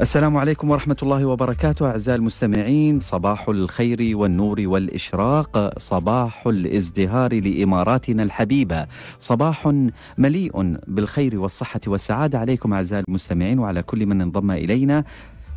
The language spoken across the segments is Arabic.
السلام عليكم ورحمة الله وبركاته أعزائي المستمعين صباح الخير والنور والإشراق صباح الازدهار لإماراتنا الحبيبة صباح مليء بالخير والصحة والسعادة عليكم أعزائي المستمعين وعلى كل من انضم إلينا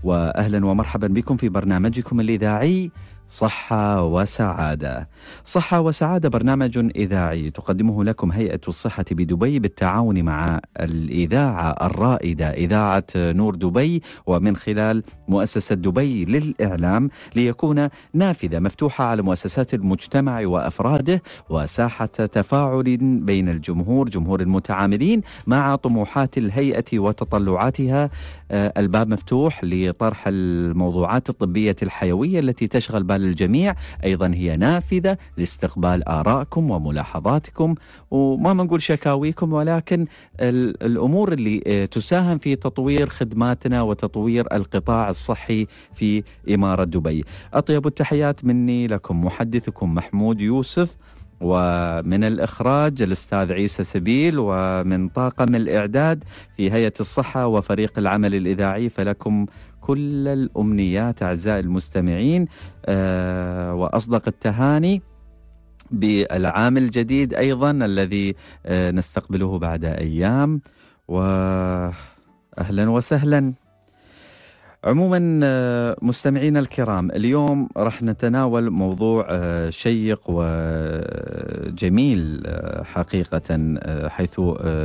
وأهلا ومرحبا بكم في برنامجكم الإذاعي صحة وسعادة. صحة وسعادة برنامج إذاعي تقدمه لكم هيئة الصحة بدبي بالتعاون مع الإذاعة الرائدة إذاعة نور دبي ومن خلال مؤسسة دبي للإعلام ليكون نافذة مفتوحة على مؤسسات المجتمع وأفراده وساحة تفاعل بين الجمهور جمهور المتعاملين مع طموحات الهيئة وتطلعاتها آه، الباب مفتوح لطرح الموضوعات الطبية الحيوية التي تشغل بال الجميع أيضا هي نافذة لاستقبال آرائكم وملاحظاتكم وما منقول شكاويكم ولكن الأمور اللي آه، تساهم في تطوير خدماتنا وتطوير القطاع الصحي في إمارة دبي أطيب التحيات مني لكم محدثكم محمود يوسف ومن الإخراج الأستاذ عيسى سبيل ومن طاقم الإعداد في هيئة الصحة وفريق العمل الإذاعي فلكم كل الأمنيات أعزائي المستمعين آه، وأصدق التهاني بالعام الجديد أيضا الذي آه، نستقبله بعد أيام وأهلا وسهلا عموما آه، مستمعينا الكرام اليوم راح نتناول موضوع آه، شيق وجميل آه، حقيقة حيث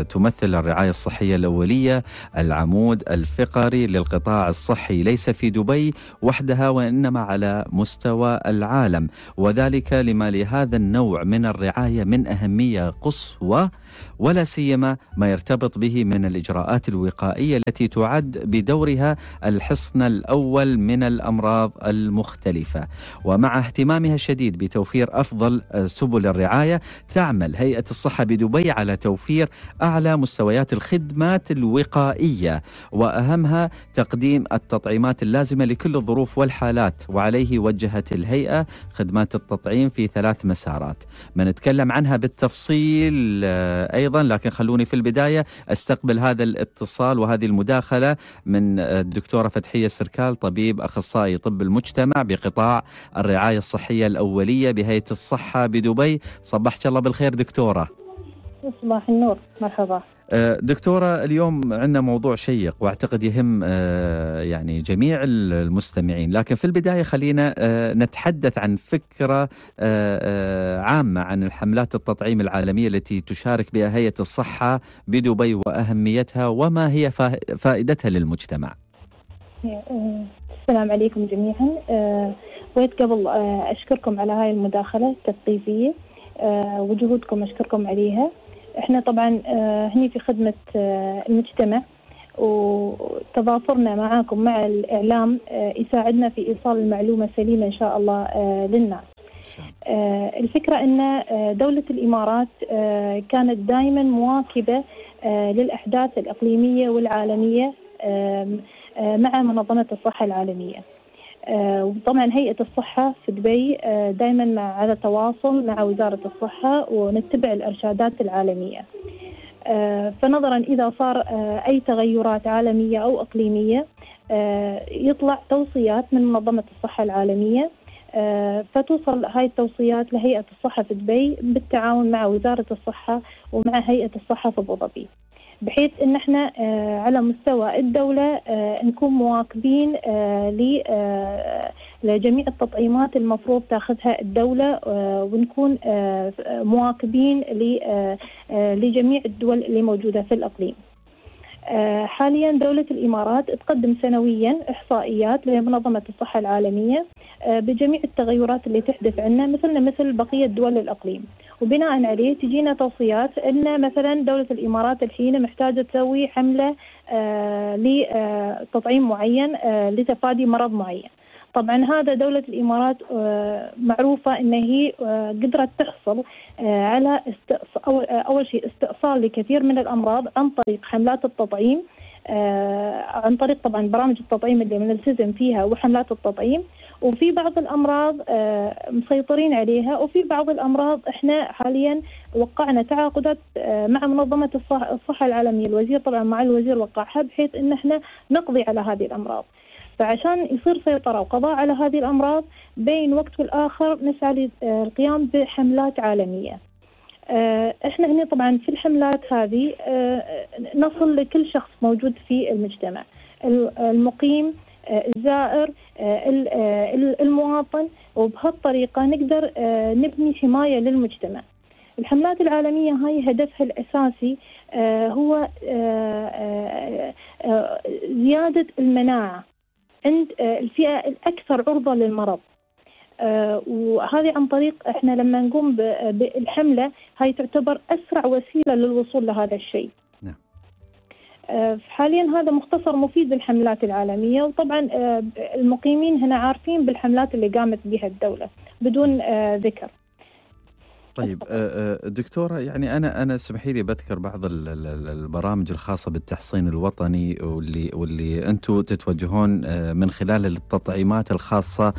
تمثل الرعاية الصحية الأولية العمود الفقري للقطاع الصحي ليس في دبي وحدها وإنما على مستوى العالم وذلك لما لهذا النوع من الرعاية من أهمية قصوى ولا سيما ما يرتبط به من الإجراءات الوقائية التي تعد بدورها الحصة الحصن الأول من الأمراض المختلفة ومع اهتمامها الشديد بتوفير أفضل آه، سبل الرعاية تعمل هيئة الصحة بدبي على توفير أعلى مستويات الخدمات الوقائية وأهمها تقديم التطعيمات اللازمة لكل الظروف والحالات وعليه وجهت الهيئة خدمات التطعيم في ثلاث مسارات بنتكلم عنها بالتفصيل آه، أيضا لكن خلوني في البداية أستقبل هذا الاتصال وهذه المداخلة من آه، الدكتورة فتحية الصحية سركال طبيب أخصائي طب المجتمع بقطاع الرعاية الصحية الأولية بهيئة الصحة بدبي صبحك الله بالخير دكتورة صباح النور مرحبا أه، دكتورة اليوم عندنا موضوع شيق واعتقد يهم أه، يعني جميع المستمعين لكن في البداية خلينا أه، نتحدث عن فكرة عامة عن الحملات التطعيم العالمية التي تشارك بها هيئة الصحة بدبي وأهميتها وما هي فائدتها للمجتمع السلام عليكم جميعا آه، ويت قبل آه، أشكركم على هاي المداخلة التثقيفية آه، وجهودكم أشكركم عليها احنا طبعا هني في خدمة المجتمع وتضافرنا معاكم مع الإعلام يساعدنا في إيصال المعلومة سليمة إن شاء الله للناس الفكرة أن دولة الإمارات كانت دائما مواكبة للأحداث الإقليمية والعالمية آه، مع منظمة الصحة العالمية آه، وطبعا هيئة الصحة في دبي آه، دائما على تواصل مع وزارة الصحة ونتبع الإرشادات العالمية فنظرا إذا صار أي تغيرات عالمية أو إقليمية يطلع توصيات من منظمة الصحة العالمية فتوصل هاي التوصيات لهيئة الصحة في دبي بالتعاون مع وزارة الصحة ومع هيئة الصحة في أبو بحيث ان احنا آه، على مستوى الدوله آه، نكون مواكبين آه، لجميع التطعيمات المفروض تاخذها الدوله ونكون مواكبين لجميع الدول اللي موجوده في الاقليم. حاليا دولة الإمارات تقدم سنويا إحصائيات لمنظمة الصحة العالمية بجميع التغيرات اللي تحدث عندنا مثلنا مثل بقية دول الأقليم وبناء عليه تجينا توصيات ان مثلا دوله الامارات الحين محتاجه تسوي حمله آه، لتطعيم آه، معين آه، لتفادي مرض معين. طبعا هذا دولة الإمارات معروفة أن هي قدرت تحصل على أول شيء استئصال لكثير من الأمراض عن طريق حملات التطعيم عن طريق طبعا برامج التطعيم اللي بنلتزم فيها وحملات التطعيم وفي بعض الامراض آه، مسيطرين عليها وفي بعض الامراض احنا حاليا وقعنا تعاقدات آه، مع منظمه الصحه العالميه الوزير طبعا مع الوزير وقعها بحيث ان احنا نقضي على هذه الامراض فعشان يصير سيطره وقضاء على هذه الامراض بين وقت والاخر نسعى للقيام بحملات عالميه آه، احنا هنا طبعا في الحملات هذه نصل لكل شخص موجود في المجتمع المقيم الزائر آه، آه، المواطن وبهالطريقة نقدر آه، نبني حماية للمجتمع الحملات العالمية هاي هدفها الأساسي هو زيادة المناعة عند الفئة الأكثر عرضة للمرض وهذه عن طريق احنا لما نقوم بالحملة هاي تعتبر أسرع وسيلة للوصول لهذا الشيء آه، حاليا هذا مختصر مفيد للحملات العالميه وطبعا آه، المقيمين هنا عارفين بالحملات اللي قامت بها الدوله بدون آه، ذكر. طيب دكتوره يعني انا انا اسمحي لي بذكر بعض البرامج الخاصه بالتحصين الوطني واللي واللي انتم تتوجهون من خلال التطعيمات الخاصه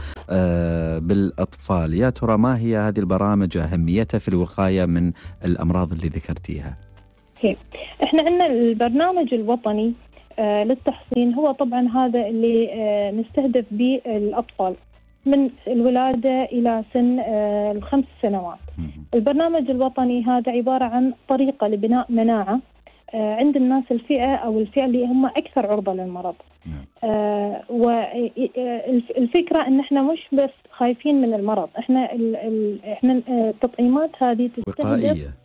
بالاطفال، يا ترى ما هي هذه البرامج اهميتها في الوقايه من الامراض اللي ذكرتيها؟ اوكي احنا عندنا البرنامج الوطني آه، للتحصين هو طبعا هذا اللي نستهدف آه، به الاطفال من الولادة إلى سن آه، الخمس سنوات البرنامج الوطني هذا عبارة عن طريقة لبناء مناعة عند الناس الفئة أو الفئة اللي هم أكثر عرضة للمرض نعم. والفكرة أن احنا مش بس خايفين من المرض احنا, احنا التطعيمات هذه تستهدف وقائية.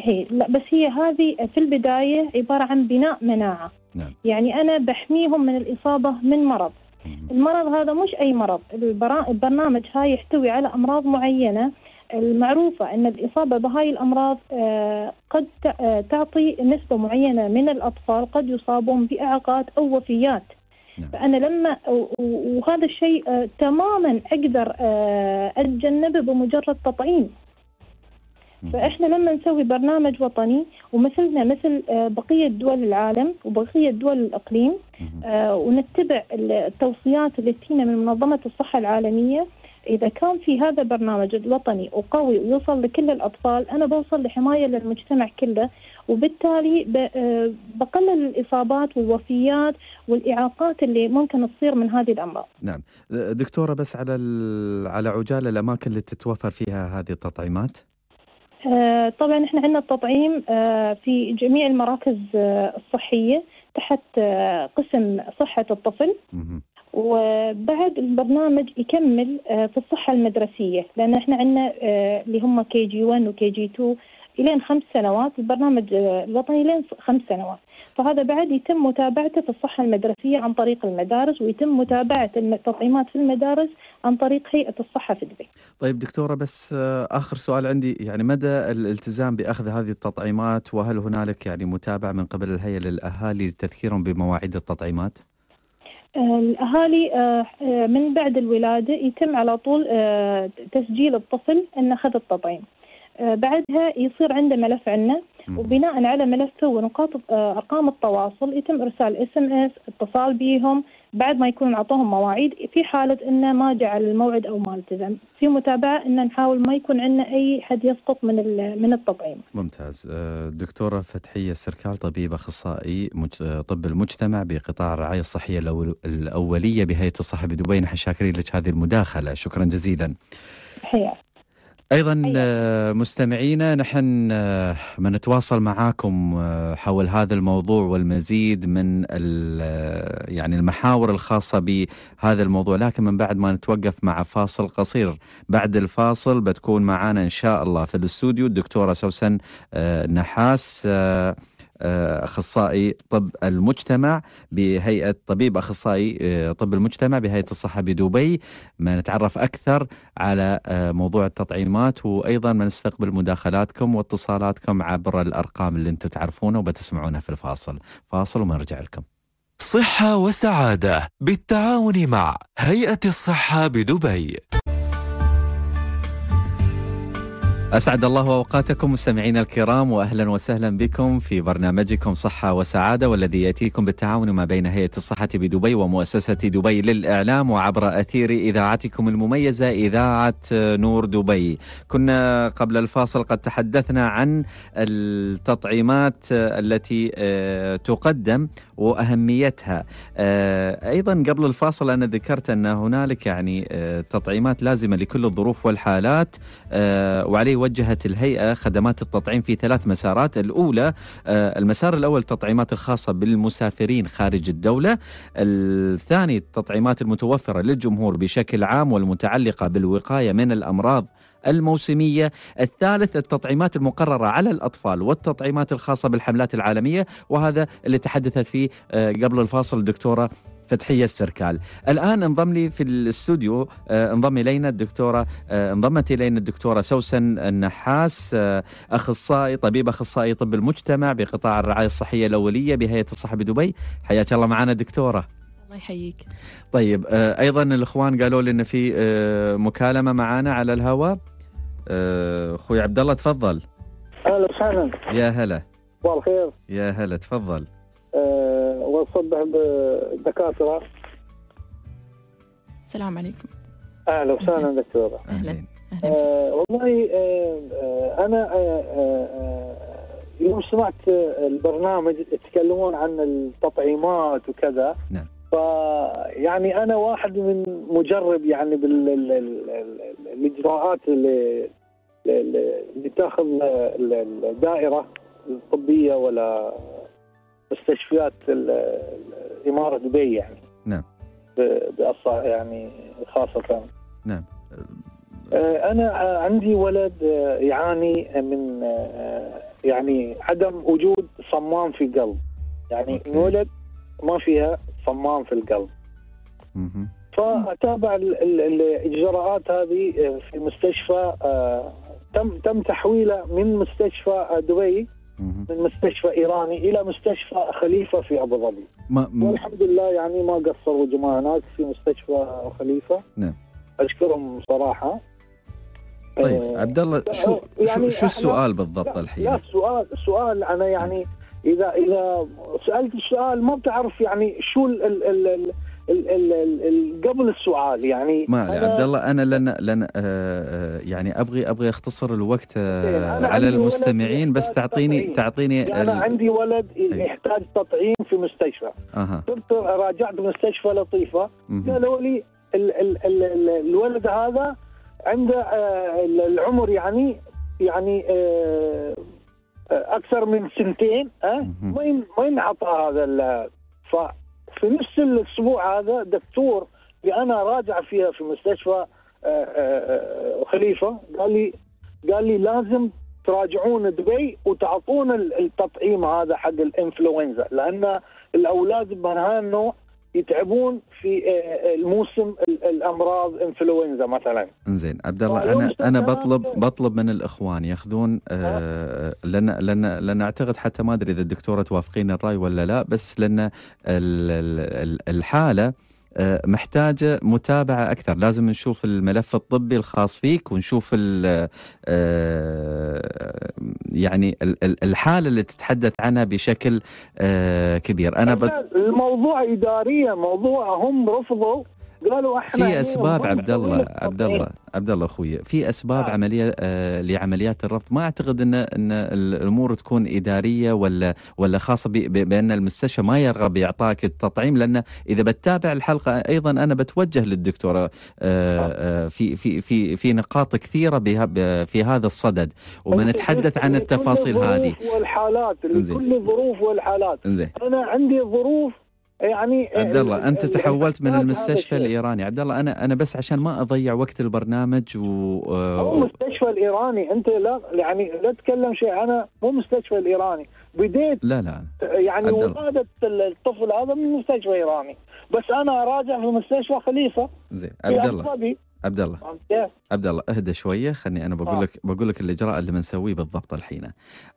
هي لا بس هي هذه في البداية عبارة عن بناء مناعة نعم. يعني أنا بحميهم من الإصابة من مرض المرض هذا مش أي مرض البرنامج هاي يحتوي على أمراض معينة المعروفة أن الإصابة بهاي الأمراض آه، قد آه، تعطي نسبة معينة من الأطفال قد يصابون بإعاقات أو وفيات نعم. فأنا لما وهذا الشيء آه، تماما أقدر أتجنبه بمجرد تطعيم فاحنا لما نسوي برنامج وطني ومثلنا مثل آه، بقيه دول العالم وبقيه دول الاقليم آه، ونتبع التوصيات اللي تينا من منظمه الصحه العالميه اذا كان في هذا البرنامج وطني وقوي ويوصل لكل الاطفال انا بوصل لحمايه للمجتمع كله وبالتالي آه، بقلل الاصابات والوفيات والاعاقات اللي ممكن تصير من هذه الامراض. نعم، دكتوره بس على على عجاله الاماكن اللي تتوفر فيها هذه التطعيمات. آه، طبعا احنا عندنا التطعيم آه، في جميع المراكز آه، الصحيه تحت قسم صحه الطفل وبعد البرنامج يكمل في الصحه المدرسيه لان احنا عندنا اللي هم كي جي 1 وكي جي 2 إلين خمس سنوات البرنامج آه، الوطني لين خمس سنوات فهذا بعد يتم متابعته في الصحة المدرسية عن طريق المدارس ويتم متابعة التطعيمات في المدارس عن طريق هيئة الصحة في دبي طيب دكتورة بس آه، آخر سؤال عندي يعني مدى الالتزام بأخذ هذه التطعيمات وهل هنالك يعني متابعة من قبل الهيئة للأهالي لتذكيرهم بمواعيد التطعيمات؟ آه، الاهالي من بعد الولاده يتم على طول تسجيل الطفل انه اخذ التطعيم آه، بعدها يصير عنده ملف عندنا وبناء على ملفه ونقاط آه، ارقام التواصل يتم ارسال اس ام اس اتصال بيهم بعد ما يكون اعطوهم مواعيد في حاله انه ما جعل الموعد او ما التزم في متابعه ان نحاول ما يكون عندنا اي حد يسقط من من التطعيم ممتاز آه، دكتوره فتحيه السركال طبيب اخصائي طب المجتمع بقطاع الرعايه الصحيه الاوليه بهيئه الصحه بدبي نحن شاكرين لك هذه المداخله شكرا جزيلا حياك ايضا أيوة. آه، مستمعينا نحن بنتواصل آه، معاكم آه، حول هذا الموضوع والمزيد من يعني المحاور الخاصه بهذا الموضوع لكن من بعد ما نتوقف مع فاصل قصير بعد الفاصل بتكون معانا ان شاء الله في الاستوديو الدكتوره سوسن نحاس اخصائي طب المجتمع بهيئه طبيب اخصائي آه، طب المجتمع بهيئه الصحه بدبي ما نتعرف اكثر على آه، موضوع التطعيمات وايضا ما نستقبل مداخلاتكم واتصالاتكم عبر الارقام اللي انتم تعرفونها وبتسمعونها في الفاصل فاصل وما نرجع لكم صحه وسعاده بالتعاون مع هيئه الصحه بدبي أسعد الله أوقاتكم مستمعينا الكرام وأهلا وسهلا بكم في برنامجكم صحة وسعادة والذي يأتيكم بالتعاون ما بين هيئة الصحة بدبي ومؤسسة دبي للإعلام وعبر أثير إذاعتكم المميزة إذاعة نور دبي كنا قبل الفاصل قد تحدثنا عن التطعيمات التي آه، تقدم وأهميتها آه، أيضا قبل الفاصل أنا ذكرت أن هنالك يعني آه، تطعيمات لازمة لكل الظروف والحالات وعليه وجهت الهيئة خدمات التطعيم في ثلاث مسارات الأولى آه، المسار الأول التطعيمات الخاصة بالمسافرين خارج الدولة الثاني التطعيمات المتوفرة للجمهور بشكل عام والمتعلقة بالوقاية من الأمراض الموسمية الثالث التطعيمات المقررة على الأطفال والتطعيمات الخاصة بالحملات العالمية وهذا اللي تحدثت فيه آه، قبل الفاصل الدكتورة فتحية السركال الآن انضم لي في الاستوديو آه، انضم إلينا الدكتورة آه، انضمت إلينا الدكتورة سوسن النحاس آه، أخصائي طبيب أخصائي طب المجتمع بقطاع الرعاية الصحية الأولية بهيئة الصحة بدبي حياك الله معنا دكتورة الله يحييك طيب أيضا الإخوان قالوا لي أن في مكالمة معنا على الهواء أخوي عبد الله تفضل أهلا وسهلا يا هلا والخير يا هلا تفضل أه ونصبح بالدكاتره السلام عليكم اهلا وسهلا دكتوره اهلا أهلا آه، والله آه آه انا آه،, آه آه يوم سمعت البرنامج يتكلمون عن التطعيمات وكذا نعم فيعني انا واحد من مجرب يعني بالاجراءات اللي اللي تاخذ الدائره الطبيه ولا مستشفيات إمارة دبي يعني نعم بأصع يعني خاصة نعم آه، أنا عندي ولد آه، يعاني من آه، يعني عدم وجود صمام في القلب يعني انولد ما فيها صمام في القلب فاتابع الاجراءات هذه في مستشفى تم تم تحويله من مستشفى دبي من مستشفى ايراني الى مستشفى خليفه في ابو ظبي والحمد لله يعني ما قصروا جماعه هناك في مستشفى خليفه نعم اشكرهم صراحه طيب آه، عبد الله شو يعني شو السؤال بالضبط الحين؟ لا السؤال السؤال انا يعني نعم. اذا اذا سالت السؤال ما بتعرف يعني شو ال ال ال ال ال ال قبل السؤال يعني ما علي عبد الله انا لن لن آه، آه، يعني ابغي ابغي اختصر الوقت آه، إيه، على المستمعين بس تعطيني تعطيني يعني انا عندي ولد أيوه. يحتاج تطعيم في مستشفى أه. صرت راجعت مستشفى لطيفه قالوا لي ال ال ال ال الولد هذا عنده العمر يعني يعني اكثر من سنتين ما ما ينعطى هذا ف في نفس الاسبوع هذا دكتور انا راجع فيها في مستشفى آه، آه، آه، خليفه قال لي قال لي لازم تراجعون دبي وتعطون التطعيم هذا حق الانفلونزا لان الاولاد النوع يتعبون في آه، آه، الموسم الامراض انفلونزا مثلا زين عبد الله انا انا بطلب آه. بطلب من الاخوان ياخذون لان لان لان اعتقد حتى ما ادري اذا الدكتوره توافقين الراي ولا لا بس لان الحاله آه، محتاجه متابعه اكثر، لازم نشوف الملف الطبي الخاص فيك ونشوف ال آه، يعني الحاله اللي تتحدث عنها بشكل آه، كبير، انا بت... الموضوع إداريا موضوع هم رفضوا قالوا احنا في يعني اسباب عبد الله عبد الله عبد الله اخوي في اسباب آه. عمليه آه لعمليات الرفض ما اعتقد ان ان الامور تكون اداريه ولا ولا خاصه بان المستشفى ما يرغب باعطائك التطعيم لان اذا بتتابع الحلقه ايضا انا بتوجه للدكتوره آه نعم. آه في في في في نقاط كثيره في هذا الصدد وبنتحدث عن التفاصيل هذه والحالات لكل الظروف والحالات انا عندي ظروف يعني آه، عبد الله انت تحولت من المستشفى الايراني عبد الله انا انا بس عشان ما اضيع وقت البرنامج و آه، هو مستشفى الايراني انت لا يعني لا تتكلم شيء انا مو مستشفى الايراني بديت لا لا يعني ولاده الطفل هذا من مستشفى ايراني بس انا راجع في مستشفى خليفه زين عبد الله عبد الله عبد الله اهدى شويه خلني انا بقول آه. لك بقول لك الاجراء اللي بنسويه بالضبط الحين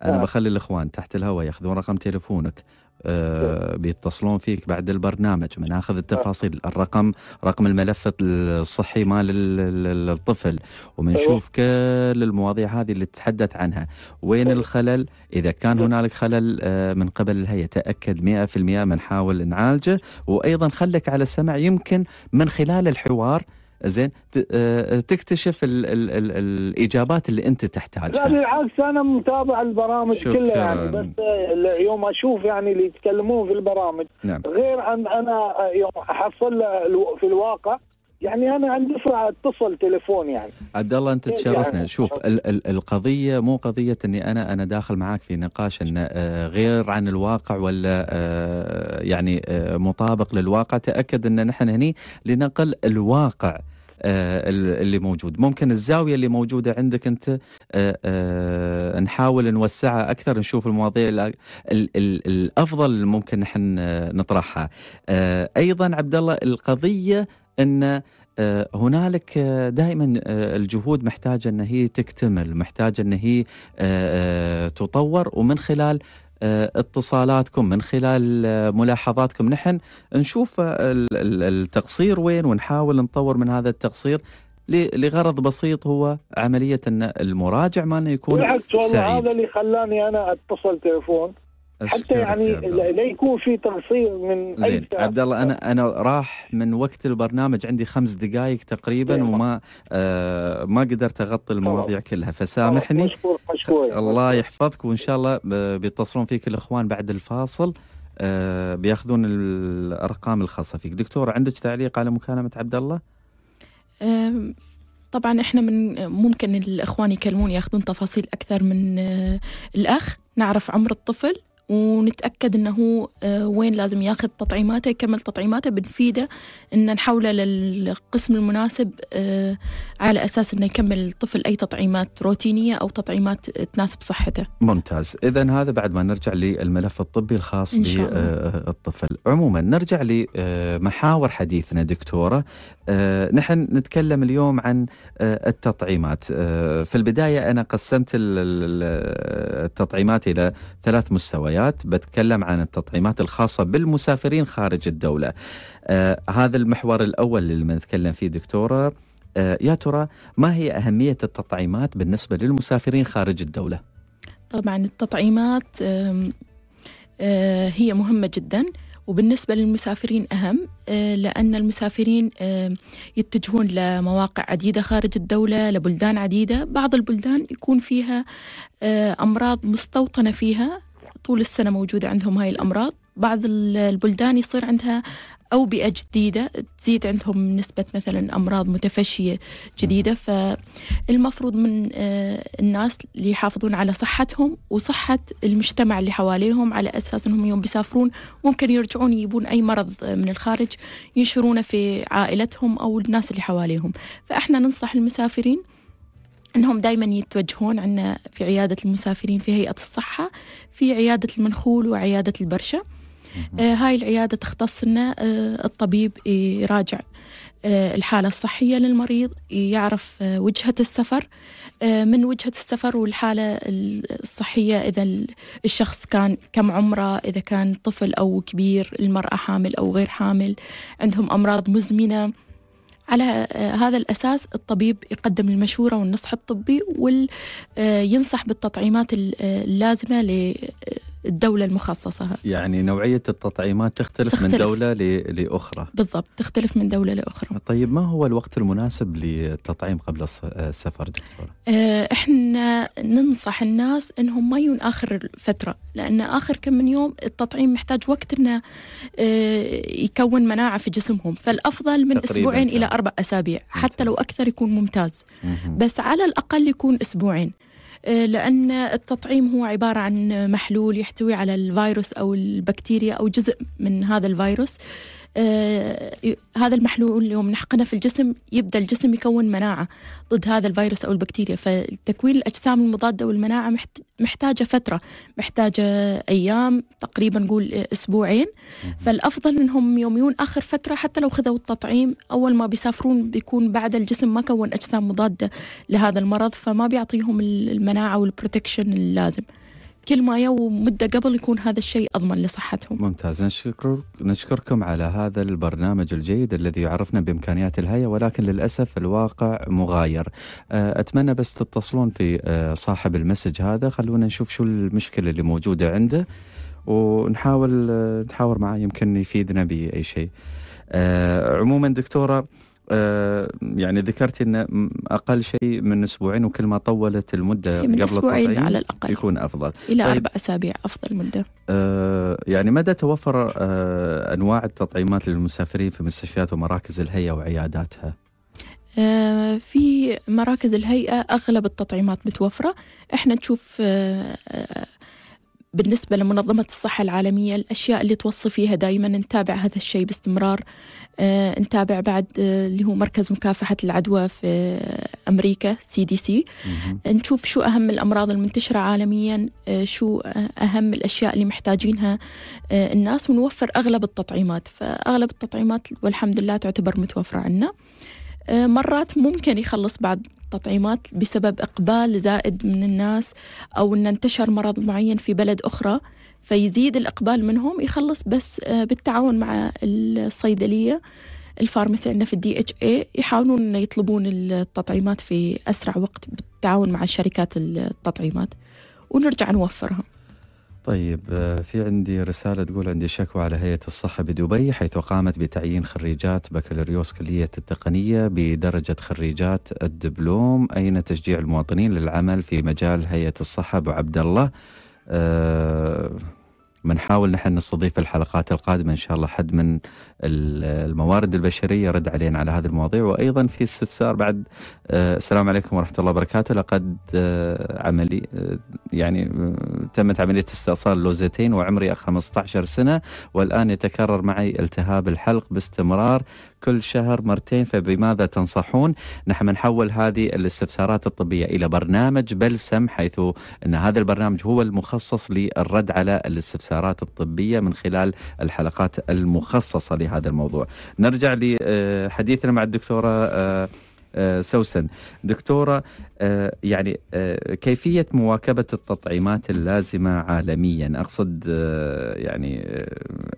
انا بخلي الاخوان تحت الهواء ياخذون رقم تليفونك آه، بيتصلون فيك بعد البرنامج بناخذ التفاصيل آه. الرقم رقم الملف الصحي مال الطفل ومنشوف كل المواضيع أيوه. هذه اللي تتحدث عنها وين الخلل إذا كان هنالك خلل آه، من قبل الهيئة تأكد 100% بنحاول نعالجه وأيضا خلك على السمع يمكن من خلال الحوار زين آه، آه، تكتشف الـ الـ الـ الاجابات اللي انت تحتاجها لا يعني بالعكس انا متابع البرامج كلها يعني بس آه، يوم اشوف يعني اللي يتكلمون في البرامج نعم. غير ان انا يوم احصل في الواقع يعني انا عندي اسرع اتصل تليفون يعني عبد الله انت إيه يعني؟ تشرفنا يعني شوف ال- ال- القضيه مو قضيه اني انا انا داخل معاك في نقاش إن آه، غير عن الواقع ولا آه، يعني آه، مطابق للواقع تاكد ان نحن هني لنقل الواقع اللي موجود ممكن الزاوية اللي موجودة عندك أنت نحاول نوسعها أكثر نشوف المواضيع الأفضل ممكن نحن نطرحها أيضا عبد الله القضية ان آه، هنالك آه، دائما آه، الجهود محتاجه ان هي تكتمل، محتاجه ان هي تطور ومن خلال اتصالاتكم من خلال ملاحظاتكم نحن نشوف التقصير وين ونحاول نطور من هذا التقصير لغرض بسيط هو عملية أن المراجع مالنا يكون بالعكس والله سعيد. هذا اللي خلاني أنا أتصل تليفون حتى يعني لا يكون في تقصير من زين عبد الله انا انا راح من وقت البرنامج عندي خمس دقائق تقريبا إيه، وما آه ما قدرت اغطي المواضيع كلها فسامحني مشكور مشكور آه، الله يحفظك وان شاء الله آه، بيتصلون فيك الاخوان بعد الفاصل آه بياخذون الارقام الخاصه فيك دكتور عندك تعليق على مكالمه عبد الله طبعا احنا من ممكن الاخوان يكلمون ياخذون تفاصيل اكثر من آه، الاخ نعرف عمر الطفل ونتاكد انه آه، وين لازم ياخذ تطعيماته يكمل تطعيماته بنفيده ان نحوله للقسم المناسب آه، على اساس انه يكمل الطفل اي تطعيمات روتينيه او تطعيمات تناسب صحته. ممتاز، اذا هذا بعد ما نرجع للملف الطبي الخاص بالطفل. عموما نرجع لمحاور حديثنا دكتوره، آه، نحن نتكلم اليوم عن التطعيمات. في البدايه انا قسمت التطعيمات الى ثلاث مستويات. المعطيات بتكلم عن التطعيمات الخاصة بالمسافرين خارج الدولة آه هذا المحور الأول اللي بنتكلم فيه دكتورة آه يا ترى ما هي أهمية التطعيمات بالنسبة للمسافرين خارج الدولة؟ طبعا التطعيمات آه، هي مهمة جدا وبالنسبة للمسافرين أهم آه، لأن المسافرين يتجهون لمواقع عديدة خارج الدولة لبلدان عديدة بعض البلدان يكون فيها آه، أمراض مستوطنة فيها طول السنة موجودة عندهم هاي الأمراض بعض البلدان يصير عندها أوبئة جديدة تزيد عندهم نسبة مثلا أمراض متفشية جديدة فالمفروض من آه، الناس اللي يحافظون على صحتهم وصحة المجتمع اللي حواليهم على أساس أنهم يوم بيسافرون ممكن يرجعون يجيبون أي مرض من الخارج ينشرونه في عائلتهم أو الناس اللي حواليهم فإحنا ننصح المسافرين انهم دائما يتوجهون عندنا في عياده المسافرين في هيئه الصحه في عياده المنخول وعياده البرشه آه هاي العياده تختص لنا آه الطبيب يراجع آه الحاله الصحيه للمريض يعرف آه، وجهه السفر آه، من وجهه السفر والحاله الصحيه اذا الشخص كان كم عمره اذا كان طفل او كبير المراه حامل او غير حامل عندهم امراض مزمنه على آه، هذا الأساس الطبيب يقدم المشورة والنصح الطبي وينصح آه، بالتطعيمات آه، اللازمة الدولة المخصصة يعني نوعية التطعيمات تختلف, تختلف. من دولة لأخرى بالضبط تختلف من دولة لأخرى طيب ما هو الوقت المناسب للتطعيم قبل السفر دكتورة؟ آه، احنا ننصح الناس انهم ما يون آخر فترة لأن آخر كم من يوم التطعيم محتاج وقت انه آه، يكون مناعة في جسمهم فالأفضل من أسبوعين آه. إلى أربع أسابيع ممتاز. حتى لو أكثر يكون ممتاز مم. بس على الأقل يكون أسبوعين آه، لأن التطعيم هو عبارة عن محلول يحتوي على الفيروس أو البكتيريا أو جزء من هذا الفيروس آه، هذا المحلول يوم نحقنه في الجسم يبدا الجسم يكون مناعه ضد هذا الفيروس او البكتيريا فتكوين الاجسام المضاده والمناعه محتاجه فتره محتاجه ايام تقريبا نقول اسبوعين فالافضل انهم يوميون اخر فتره حتى لو خذوا التطعيم اول ما بيسافرون بيكون بعد الجسم ما كون اجسام مضاده لهذا المرض فما بيعطيهم المناعه والبروتكشن اللازم كل ما يو مده قبل يكون هذا الشيء اضمن لصحتهم. ممتاز نشكر نشكركم على هذا البرنامج الجيد الذي يعرفنا بامكانيات الهيئه ولكن للاسف الواقع مغاير. آه، اتمنى بس تتصلون في آه، صاحب المسج هذا خلونا نشوف شو المشكله اللي موجوده عنده ونحاول آه، نحاور معاه يمكن يفيدنا باي شيء. عموما دكتوره آه، يعني ذكرت ان اقل شيء من اسبوعين وكل ما طولت المده من قبل اسبوعين على الاقل يكون افضل الى طيب اربع اسابيع افضل مده آه، يعني مدى توفر آه، انواع التطعيمات للمسافرين في مستشفيات ومراكز الهيئه وعياداتها؟ في مراكز الهيئه اغلب التطعيمات متوفره، احنا نشوف بالنسبة لمنظمة الصحة العالمية الأشياء اللي توصي فيها دائما نتابع هذا الشيء باستمرار آه، نتابع بعد آه، اللي هو مركز مكافحة العدوى في آه، أمريكا سي دي سي نشوف شو أهم الأمراض المنتشرة عالميا آه، شو آه، أهم الأشياء اللي محتاجينها آه، الناس ونوفر أغلب التطعيمات فأغلب التطعيمات والحمد لله تعتبر متوفرة عنا مرات ممكن يخلص بعض التطعيمات بسبب إقبال زائد من الناس أو أن انتشر مرض معين في بلد أخرى فيزيد الإقبال منهم يخلص بس آه، بالتعاون مع الصيدلية الفارماسي عندنا في الدي اتش اي يحاولون انه يطلبون التطعيمات في اسرع وقت بالتعاون مع شركات التطعيمات ونرجع نوفرها. طيب آه، في عندي رسالة تقول عندي شكوى على هيئة الصحة بدبي حيث قامت بتعيين خريجات بكالوريوس كلية التقنية بدرجة خريجات الدبلوم أين تشجيع المواطنين للعمل في مجال هيئة الصحة أبو عبد الله أه بنحاول نحن نستضيف الحلقات القادمة إن شاء الله حد من الموارد البشرية يرد علينا على هذه المواضيع وأيضا في استفسار بعد آه، السلام عليكم ورحمة الله وبركاته لقد آه، عملي آه، يعني تمت عملية استئصال لوزتين وعمري 15 سنة والآن يتكرر معي التهاب الحلق باستمرار كل شهر مرتين فبماذا تنصحون نحن نحول هذه الاستفسارات الطبية إلى برنامج بلسم حيث أن هذا البرنامج هو المخصص للرد على الاستفسارات الطبية من خلال الحلقات المخصصة لهذا الموضوع نرجع لحديثنا مع الدكتورة آه، آه، سوسن دكتورة آه، يعني آه، كيفية مواكبة التطعيمات اللازمة عالميا أقصد يعني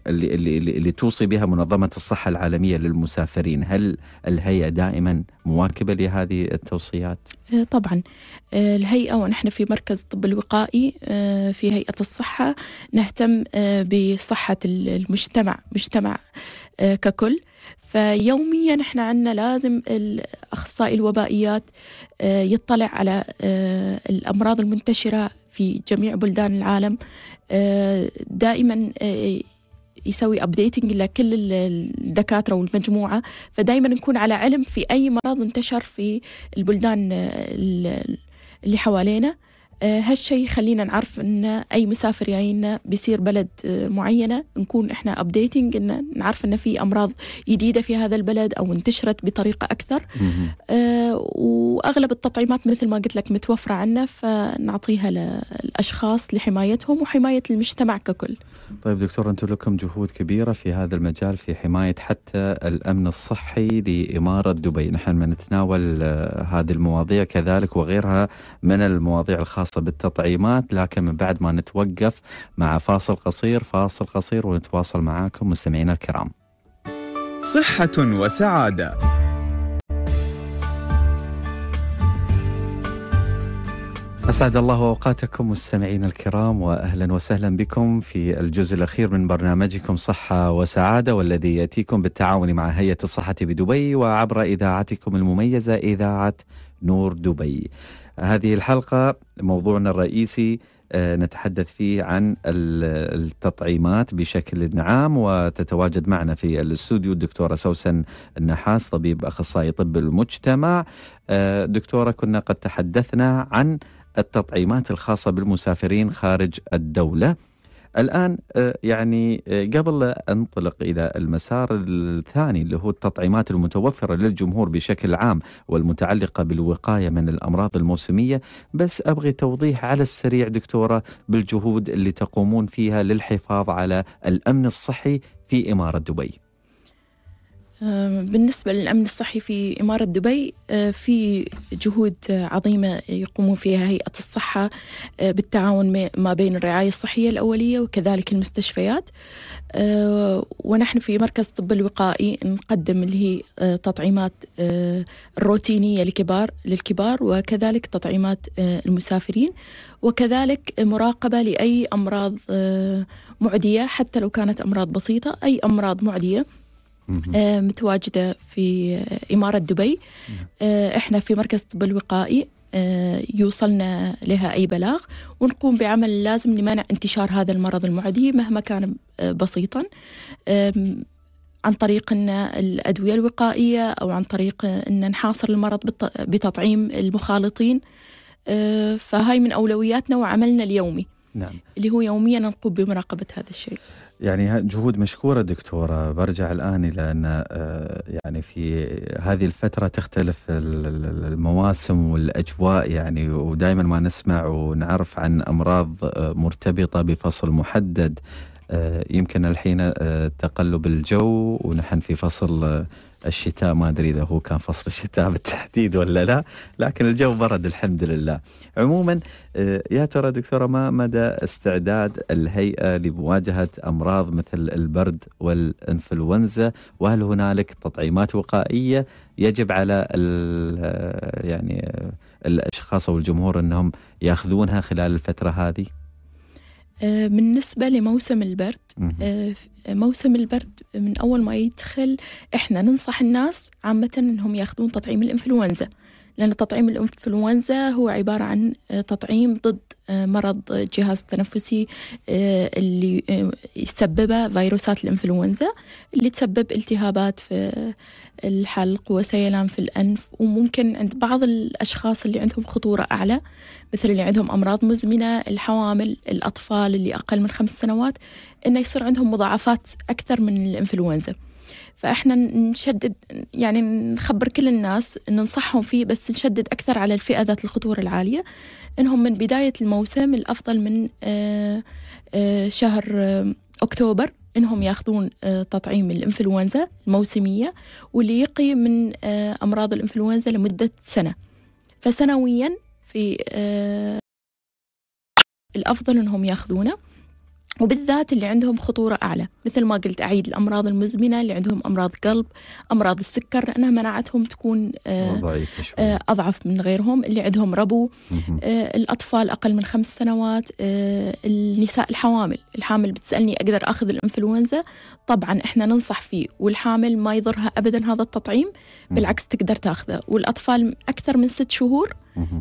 اللي, اللي, اللي توصي بها منظمة الصحة العالمية للمسافرين هل الهيئة دائما مواكبة لهذه التوصيات؟ طبعا الهيئة ونحن في مركز الطب الوقائي في هيئة الصحة نهتم بصحة المجتمع مجتمع ككل فيوميا احنا عندنا لازم الاخصائي الوبائيات آه، يطلع على آه، الامراض المنتشره في جميع بلدان العالم آه، دائما يسوي ابديتنج لكل الدكاتره والمجموعه فدائما نكون على علم في اي مرض انتشر في البلدان اللي حوالينا آه، هالشيء خلينا نعرف ان اي مسافر جاينا يعني بيصير بلد آه، معينه نكون احنا ابديتنج ان نعرف ان في امراض جديده في هذا البلد او انتشرت بطريقه اكثر آه، واغلب التطعيمات مثل ما قلت لك متوفره عنا فنعطيها للاشخاص لحمايتهم وحمايه المجتمع ككل طيب دكتور أنتم لكم جهود كبيرة في هذا المجال في حماية حتى الأمن الصحي لإمارة دبي نحن نتناول آه، هذه المواضيع كذلك وغيرها من المواضيع الخاصة بالتطعيمات لكن من بعد ما نتوقف مع فاصل قصير فاصل قصير ونتواصل معاكم مستمعينا الكرام صحة وسعادة أسعد الله أوقاتكم مستمعينا الكرام وأهلا وسهلا بكم في الجزء الأخير من برنامجكم صحة وسعادة والذي يأتيكم بالتعاون مع هيئة الصحة بدبي وعبر إذاعتكم المميزة إذاعة نور دبي. هذه الحلقة موضوعنا الرئيسي آه، نتحدث فيه عن التطعيمات بشكل عام وتتواجد معنا في الاستوديو الدكتوره سوسن النحاس طبيب اخصائي طب المجتمع آه، دكتوره كنا قد تحدثنا عن التطعيمات الخاصة بالمسافرين خارج الدولة الآن آه، يعني آه، قبل أنطلق إلى المسار الثاني اللي هو التطعيمات المتوفرة للجمهور بشكل عام والمتعلقة بالوقاية من الأمراض الموسمية بس أبغي توضيح على السريع دكتورة بالجهود اللي تقومون فيها للحفاظ على الأمن الصحي في إمارة دبي بالنسبة للأمن الصحي في إمارة دبي آه، في جهود آه، عظيمة يقومون فيها هيئة الصحة آه، بالتعاون ما بين الرعاية الصحية الأولية وكذلك المستشفيات ونحن في مركز الطب الوقائي نقدم اللي هي تطعيمات الروتينية لكبار للكبار وكذلك تطعيمات المسافرين وكذلك مراقبة لأي أمراض معدية حتى لو كانت أمراض بسيطة أي أمراض معدية آه، متواجدة في آه، إمارة دبي نعم. آه، إحنا في مركز طب الوقائي يوصلنا لها أي بلاغ ونقوم بعمل لازم لمنع انتشار هذا المرض المعدي مهما كان بسيطا عن طريق ان الادويه الوقائيه او عن طريق ان نحاصر المرض بتطعيم المخالطين فهاي من اولوياتنا وعملنا اليومي نعم اللي هو يوميا نقوم بمراقبه هذا الشيء يعني جهود مشكورة دكتورة برجع الآن إلى أن آه، يعني في هذه الفترة تختلف المواسم والأجواء يعني ودائما ما نسمع ونعرف عن أمراض آه، مرتبطة بفصل محدد آه، يمكن الحين آه، تقلب الجو ونحن في فصل آه، الشتاء ما ادري اذا هو كان فصل الشتاء بالتحديد ولا لا لكن الجو برد الحمد لله عموما يا ترى دكتوره ما مدى استعداد الهيئه لمواجهه امراض مثل البرد والانفلونزا وهل هنالك تطعيمات وقائيه يجب على يعني الاشخاص او الجمهور انهم ياخذونها خلال الفتره هذه آه، بالنسبة لموسم البرد آه، آه، موسم البرد من أول ما يدخل إحنا ننصح الناس عامة أنهم ياخذون تطعيم الإنفلونزا لأن تطعيم الإنفلونزا هو عبارة عن آه، تطعيم ضد آه، مرض الجهاز التنفسي آه، اللي يسببه فيروسات الإنفلونزا اللي تسبب التهابات في الحلق وسيلان في الأنف وممكن عند بعض الأشخاص اللي عندهم خطورة أعلى مثل اللي عندهم أمراض مزمنة الحوامل الأطفال اللي أقل من خمس سنوات إنه يصير عندهم مضاعفات أكثر من الإنفلونزا فإحنا نشدد يعني نخبر كل الناس ننصحهم فيه بس نشدد أكثر على الفئة ذات الخطورة العالية إنهم من بداية الموسم الأفضل من آه، آه، شهر آه، أكتوبر انهم ياخذون تطعيم الانفلونزا الموسميه واللي يقي من امراض الانفلونزا لمده سنه فسنويا في الافضل انهم ياخذونه وبالذات اللي عندهم خطورة أعلى مثل ما قلت أعيد الأمراض المزمنة اللي عندهم أمراض قلب أمراض السكر لأنها مناعتهم تكون آه، آه، أضعف من غيرهم اللي عندهم ربو آه، الأطفال أقل من خمس سنوات النساء الحوامل الحامل بتسألني أقدر أخذ الإنفلونزا طبعا إحنا ننصح فيه والحامل ما يضرها أبدا هذا التطعيم بالعكس تقدر تاخذه والأطفال أكثر من ست شهور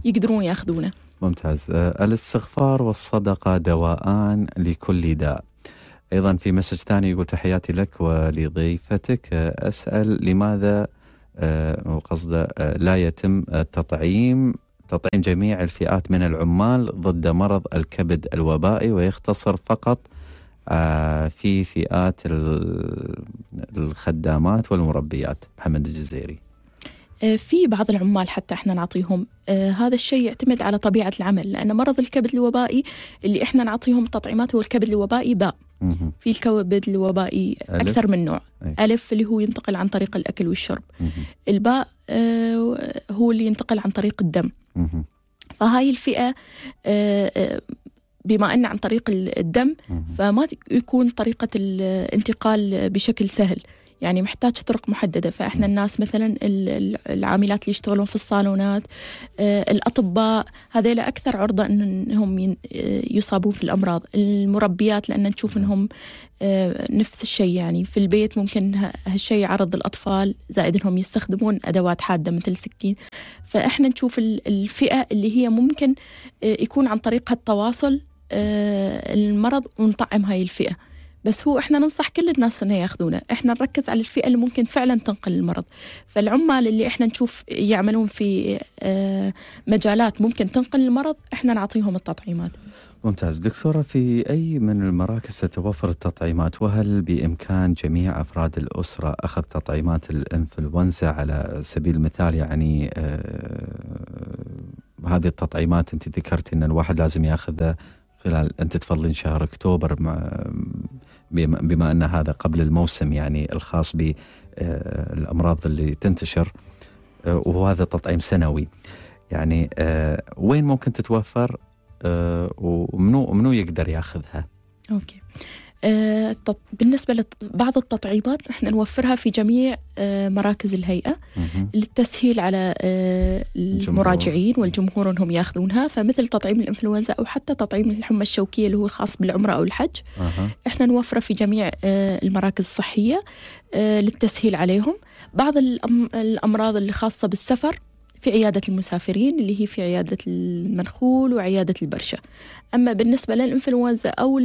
يقدرون ياخذونه ممتاز آه، الاستغفار والصدقة دواءان لكل داء أيضا في مسج ثاني يقول تحياتي لك ولضيفتك آه، أسأل لماذا آه، وقصده لا يتم تطعيم تطعيم جميع الفئات من العمال ضد مرض الكبد الوبائي ويختصر فقط في فئات الخدامات والمربيات محمد الجزيري آه، في بعض العمال حتى احنا نعطيهم آه، هذا الشيء يعتمد على طبيعة العمل لأن مرض الكبد الوبائي اللي احنا نعطيهم التطعيمات هو الكبد الوبائي باء في الكبد الوبائي أكثر من نوع ألف اللي هو ينتقل عن طريق الأكل والشرب الباء آه، هو اللي ينتقل عن طريق الدم فهاي الفئة بما أن عن طريق الدم فما يكون طريقة الانتقال بشكل سهل يعني محتاج طرق محددة فإحنا الناس مثلا العاملات اللي يشتغلون في الصالونات آه، الأطباء هذيلا أكثر عرضة أنهم آه، يصابون في الأمراض المربيات لأن نشوف نعم. أنهم آه، نفس الشيء يعني في البيت ممكن هالشيء يعرض الأطفال زائد أنهم يستخدمون أدوات حادة مثل سكين فإحنا نشوف الفئة اللي هي ممكن يكون عن طريقها التواصل المرض ونطعم هاي الفئة بس هو احنا ننصح كل الناس انه ياخذونه احنا نركز على الفئه اللي ممكن فعلا تنقل المرض فالعمال اللي احنا نشوف يعملون في آه، مجالات ممكن تنقل المرض احنا نعطيهم التطعيمات ممتاز دكتورة في أي من المراكز ستوفر التطعيمات وهل بإمكان جميع أفراد الأسرة أخذ تطعيمات الإنفلونزا على سبيل المثال يعني آه هذه التطعيمات أنت ذكرت أن الواحد لازم ياخذها خلال أنت تفضلين شهر أكتوبر بما أن هذا قبل الموسم يعني الخاص بالأمراض آه، اللي تنتشر آه، وهذا تطعيم سنوي يعني آه، وين ممكن تتوفر ومنو منو يقدر ياخذها؟ اوكي آه، بالنسبة لبعض التطعيمات نحن نوفرها في جميع آه، مراكز الهيئة للتسهيل على آه، المراجعين والجمهور أنهم يأخذونها فمثل تطعيم الإنفلونزا أو حتى تطعيم الحمى الشوكية اللي هو الخاص بالعمرة أو الحج إحنا نوفره في جميع المراكز الصحية للتسهيل عليهم بعض الأمراض اللي خاصة بالسفر في عيادة المسافرين اللي هي في عيادة المنخول وعيادة البرشة أما بالنسبة للإنفلونزا أو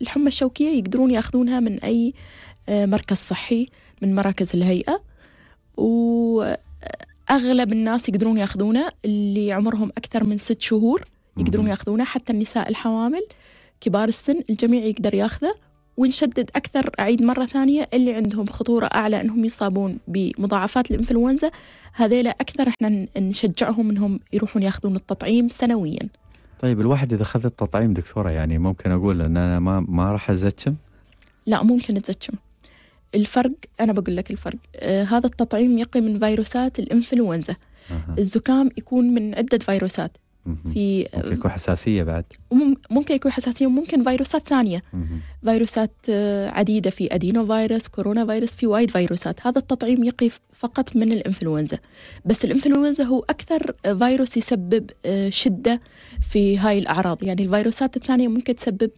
الحمى الشوكية يقدرون يأخذونها من أي آه، مركز صحي من مراكز الهيئة وأغلب الناس يقدرون يأخذونه اللي عمرهم أكثر من ست شهور يقدرون يأخذونه حتى النساء الحوامل كبار السن الجميع يقدر ياخذه ونشدد أكثر أعيد مرة ثانية اللي عندهم خطورة أعلى أنهم يصابون بمضاعفات الإنفلونزا هذيلا أكثر إحنا نشجعهم أنهم يروحون ياخذون التطعيم سنويا طيب الواحد إذا أخذ التطعيم دكتورة يعني ممكن أقول أن أنا ما, ما راح أزتشم؟ لا ممكن تزتشم الفرق أنا بقول لك الفرق آه هذا التطعيم يقي من فيروسات الإنفلونزا أه. الزكام يكون من عدة فيروسات في ممكن يكون حساسيه بعد ممكن يكون حساسيه وممكن فيروسات ثانيه فيروسات آه، عديده في ادينو فيروس كورونا فيروس في وايد فيروسات هذا التطعيم يقي فقط من الانفلونزا بس الانفلونزا هو اكثر آه، فيروس يسبب آه، شده في هاي الاعراض يعني الفيروسات الثانيه ممكن تسبب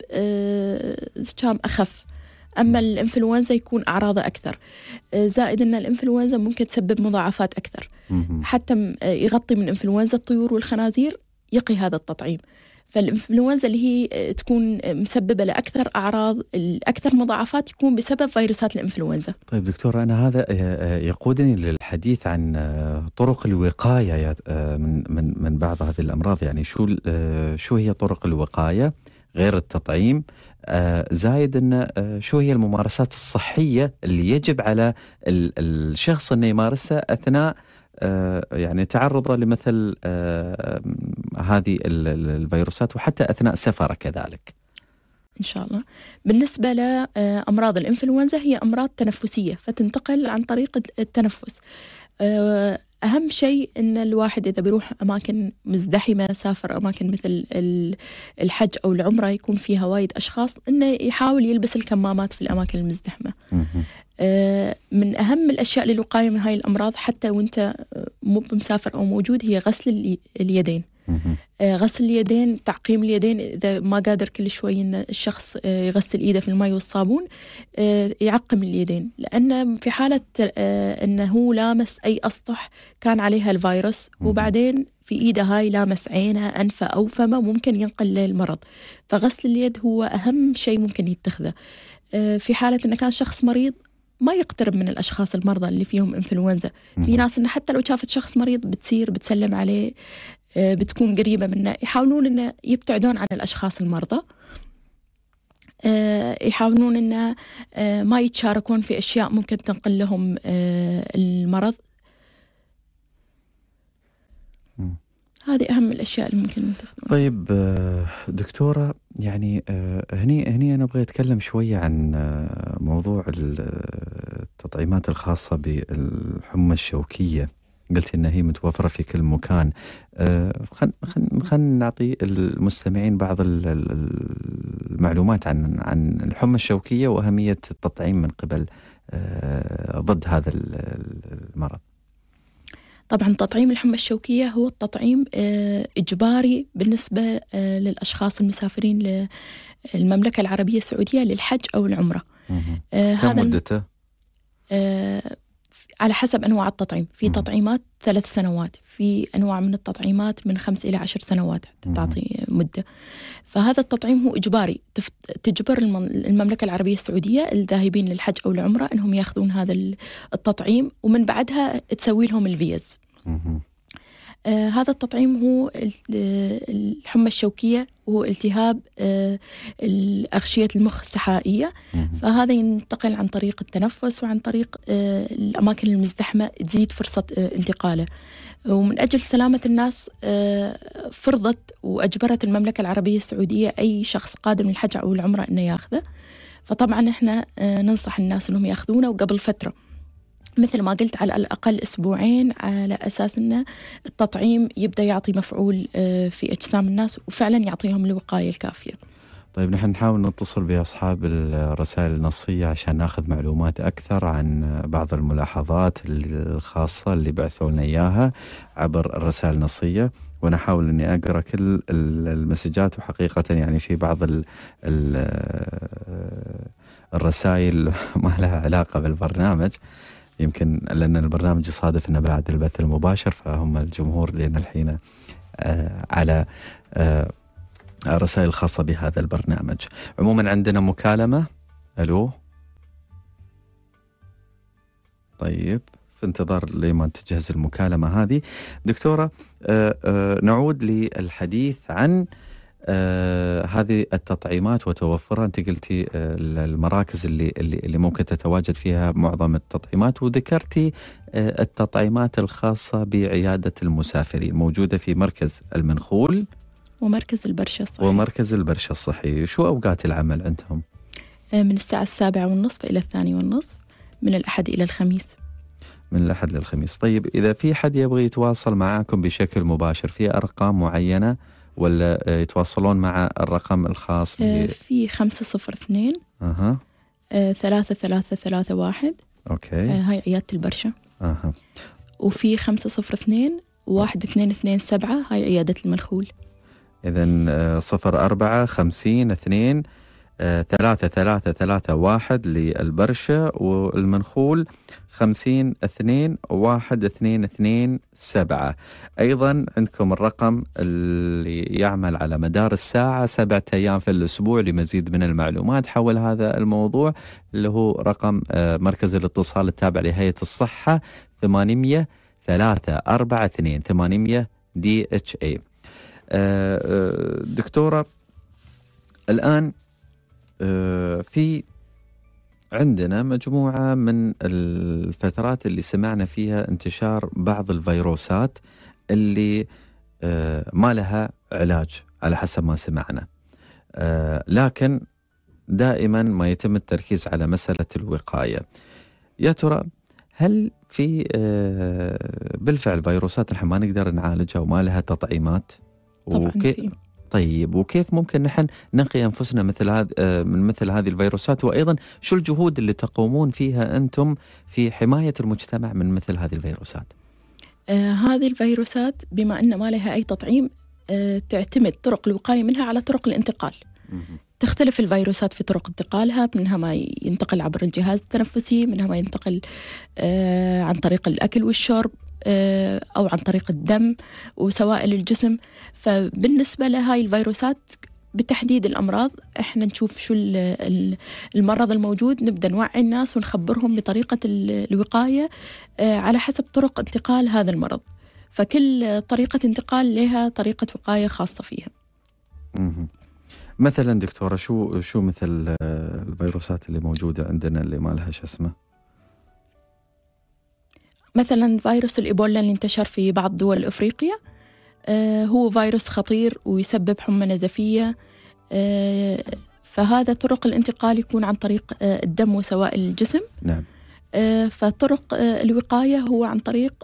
زكام اخف اما الانفلونزا يكون اعراضه اكثر زائد ان الانفلونزا ممكن تسبب مضاعفات اكثر حتى يغطي من انفلونزا الطيور والخنازير يقي هذا التطعيم فالانفلونزا اللي هي آه، تكون آه، مسببه لاكثر اعراض الاكثر مضاعفات يكون بسبب فيروسات الانفلونزا. طيب دكتور انا هذا آه، يقودني للحديث عن طرق الوقايه من من من بعض هذه الامراض يعني شو شو هي طرق الوقايه غير التطعيم زايد ان شو هي الممارسات الصحيه اللي يجب على الشخص انه يمارسها اثناء آه، يعني تعرضه لمثل آه، هذه الفيروسات وحتى أثناء سفره كذلك ان شاء الله. بالنسبه لامراض الانفلونزا هي امراض تنفسيه فتنتقل عن طريق التنفس. آه، أهم شيء أن الواحد إذا بيروح أماكن مزدحمة سافر أماكن مثل الحج أو العمرة يكون فيها وايد أشخاص أنه يحاول يلبس الكمامات في الأماكن المزدحمة آه، من أهم الأشياء للوقاية من هاي الأمراض حتى وانت آه، مو مسافر أو موجود هي غسل اليدين آه، غسل اليدين تعقيم اليدين اذا ما قادر كل شوي ان الشخص آه، يغسل ايده في الماء والصابون آه، يعقم اليدين لان في حاله انه لامس اي اسطح كان عليها الفيروس وبعدين في ايده هاي لامس عينه انفه او فمه ممكن ينقل المرض فغسل اليد هو اهم شيء ممكن يتخذه في حاله انه كان شخص مريض ما يقترب من الاشخاص المرضى اللي فيهم انفلونزا في ناس انه حتى لو شافت شخص مريض بتصير بتسلم عليه آه، بتكون قريبة منا يحاولون أن يبتعدون عن الأشخاص المرضى آه، يحاولون أن آه، ما يتشاركون في أشياء ممكن تنقل لهم المرض هذه اهم الاشياء اللي ممكن تاخذونها. طيب دكتوره يعني هني هني انا ابغى اتكلم شويه عن موضوع التطعيمات الخاصه بالحمى الشوكيه. قلت انها هي متوفره في كل مكان خلينا آه، خل نعطي المستمعين بعض المعلومات عن عن الحمى الشوكيه واهميه التطعيم من قبل آه، ضد هذا المرض طبعا تطعيم الحمى الشوكية هو التطعيم آه، إجباري بالنسبة للأشخاص المسافرين للمملكة العربية السعودية للحج أو العمرة كم هذا مدته؟ على حسب انواع التطعيم في تطعيمات ثلاث سنوات في انواع من التطعيمات من خمس الى عشر سنوات تعطي مده فهذا التطعيم هو اجباري تجبر المملكه العربيه السعوديه الذاهبين للحج او العمره انهم ياخذون هذا التطعيم ومن بعدها تسوي لهم الفيز آه، هذا التطعيم هو آه، الحمى الشوكية وهو التهاب آه، أغشية المخ السحائية فهذا ينتقل عن طريق التنفس وعن طريق الأماكن المزدحمة تزيد فرصة انتقاله ومن أجل سلامة الناس فرضت وأجبرت المملكة العربية السعودية أي شخص قادم للحج أو العمرة أنه ياخذه فطبعا احنا ننصح الناس انهم ياخذونه وقبل فتره مثل ما قلت على الأقل أسبوعين على أساس أنه التطعيم يبدأ يعطي مفعول آه، في أجسام الناس وفعلا يعطيهم الوقاية الكافية طيب نحن نحاول نتصل بأصحاب الرسائل النصية عشان ناخذ معلومات أكثر عن بعض الملاحظات الخاصة اللي بعثوا لنا إياها عبر الرسائل النصية وانا احاول اني اقرا كل المسجات وحقيقه يعني في بعض الـ الـ الرسائل ما لها علاقه بالبرنامج يمكن لأن البرنامج يصادف أنه بعد البث المباشر فهم الجمهور لأن الحين آه، على الرسائل آه، الخاصة بهذا البرنامج عموما عندنا مكالمة ألو طيب في انتظار لما تجهز المكالمة هذه دكتورة آه، نعود للحديث عن آه، هذه التطعيمات وتوفرها انت قلتي آه، المراكز اللي اللي ممكن تتواجد فيها معظم التطعيمات وذكرتي آه، التطعيمات الخاصه بعياده المسافرين موجوده في مركز المنخول ومركز البرشة الصحي ومركز البرشة الصحي شو أوقات العمل عندهم؟ من الساعة السابعة والنصف إلى الثانية والنصف من الأحد إلى الخميس من الأحد للخميس طيب إذا في حد يبغى يتواصل معاكم بشكل مباشر في أرقام معينة ولا آه، يتواصلون مع الرقم الخاص آه، في 502 اها 3331 آه، اوكي هاي عيادة البرشا اها وفي 502 1227 هاي عيادة المنخول إذا 0452 50 آه، ثلاثة ثلاثة ثلاثة واحد للبرشة والمنخول خمسين اثنين واحد اثنين اثنين سبعة أيضا عندكم الرقم اللي يعمل على مدار الساعة سبعة أيام في الأسبوع لمزيد من المعلومات حول هذا الموضوع اللي هو رقم آه، مركز الاتصال التابع لهيئة الصحة ثمانمية ثلاثة أربعة اثنين ثمانمية دي اتش اي آه، دكتورة الآن آه، في عندنا مجموعة من الفترات اللي سمعنا فيها انتشار بعض الفيروسات اللي آه، ما لها علاج على حسب ما سمعنا آه، لكن دائما ما يتم التركيز على مسألة الوقاية يا ترى هل في بالفعل فيروسات نحن ما نقدر نعالجها وما لها تطعيمات طبعا وكي... طيب وكيف ممكن نحن نقي انفسنا مثل هذ آه، من مثل هذه الفيروسات وايضا شو الجهود اللي تقومون فيها انتم في حمايه المجتمع من مثل هذه الفيروسات؟ آه هذه الفيروسات بما ان ما لها اي تطعيم آه تعتمد طرق الوقايه منها على طرق الانتقال. تختلف الفيروسات في طرق انتقالها منها ما ينتقل عبر الجهاز التنفسي منها ما ينتقل آه عن طريق الأكل والشرب آه، أو عن طريق الدم وسوائل الجسم فبالنسبة لهاي الفيروسات بتحديد الامراض احنا نشوف شو المرض الموجود نبدا نوعي الناس ونخبرهم بطريقه الوقايه آه، على حسب طرق انتقال هذا المرض فكل طريقه انتقال لها طريقه وقايه خاصه فيها مثلا دكتوره شو شو مثل آه، الفيروسات اللي موجوده عندنا اللي ما لها شو اسمه مثلا فيروس الإيبولا اللي انتشر في بعض دول أفريقيا آه، هو فيروس خطير ويسبب حمى نزفية آه، فهذا طرق الانتقال يكون عن طريق آه، الدم وسوائل الجسم نعم فطرق الوقاية هو عن طريق